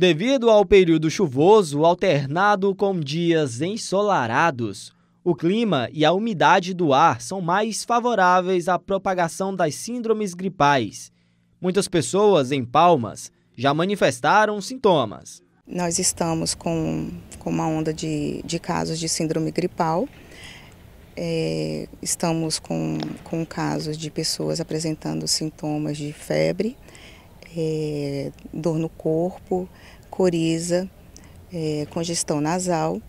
Devido ao período chuvoso alternado com dias ensolarados, o clima e a umidade do ar são mais favoráveis à propagação das síndromes gripais. Muitas pessoas em Palmas já manifestaram sintomas. Nós estamos com, com uma onda de, de casos de síndrome gripal. É, estamos com, com casos de pessoas apresentando sintomas de febre, é, dor no corpo, coriza, é, congestão nasal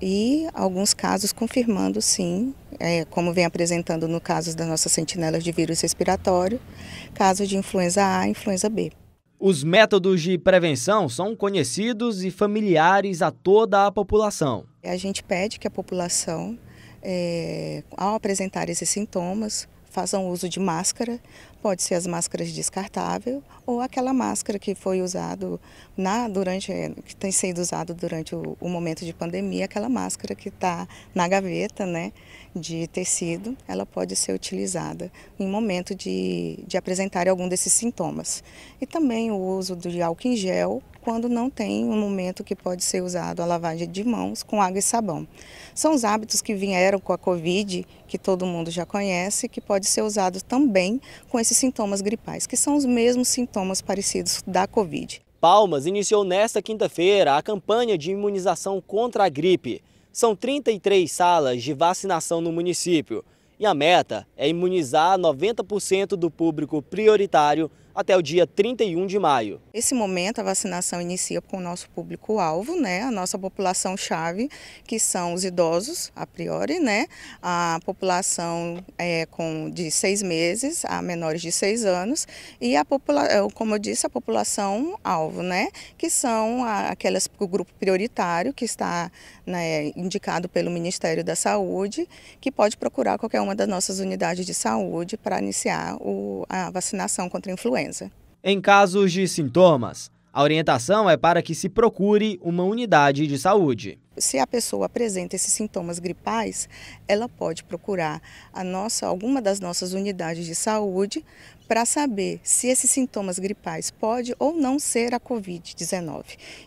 e alguns casos confirmando sim, é, como vem apresentando no caso das nossas sentinelas de vírus respiratório, casos de influenza A e influenza B. Os métodos de prevenção são conhecidos e familiares a toda a população. A gente pede que a população, é, ao apresentar esses sintomas, façam uso de máscara, Pode ser as máscaras descartáveis ou aquela máscara que foi usado na durante é, que tem sido usado durante o, o momento de pandemia, aquela máscara que está na gaveta, né, de tecido, ela pode ser utilizada em momento de, de apresentar algum desses sintomas. E também o uso de álcool em gel quando não tem um momento que pode ser usado a lavagem de mãos com água e sabão. São os hábitos que vieram com a Covid, que todo mundo já conhece, que pode ser usado também com esse esses sintomas gripais, que são os mesmos sintomas parecidos da Covid. Palmas iniciou nesta quinta-feira a campanha de imunização contra a gripe. São 33 salas de vacinação no município. E a meta é imunizar 90% do público prioritário até o dia 31 de maio. Nesse momento, a vacinação inicia com o nosso público-alvo, né, a nossa população-chave, que são os idosos, a priori, né, a população é, com, de seis meses a menores de seis anos e, a é, como eu disse, a população-alvo, né, que são aquelas o grupo prioritário que está né, indicado pelo Ministério da Saúde, que pode procurar qualquer uma uma das nossas unidades de saúde para iniciar o, a vacinação contra a influenza. Em casos de sintomas, a orientação é para que se procure uma unidade de saúde. Se a pessoa apresenta esses sintomas gripais, ela pode procurar a nossa, alguma das nossas unidades de saúde para saber se esses sintomas gripais pode ou não ser a Covid-19.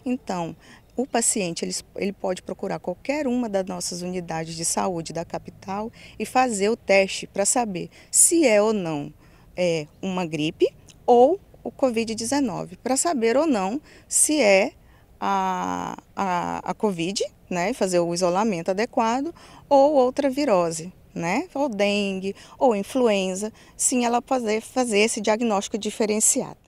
Então, o paciente ele, ele pode procurar qualquer uma das nossas unidades de saúde da capital e fazer o teste para saber se é ou não é, uma gripe ou o Covid-19, para saber ou não se é a, a, a Covid, né, fazer o isolamento adequado, ou outra virose, né, ou dengue, ou influenza, sim, ela poder fazer esse diagnóstico diferenciado.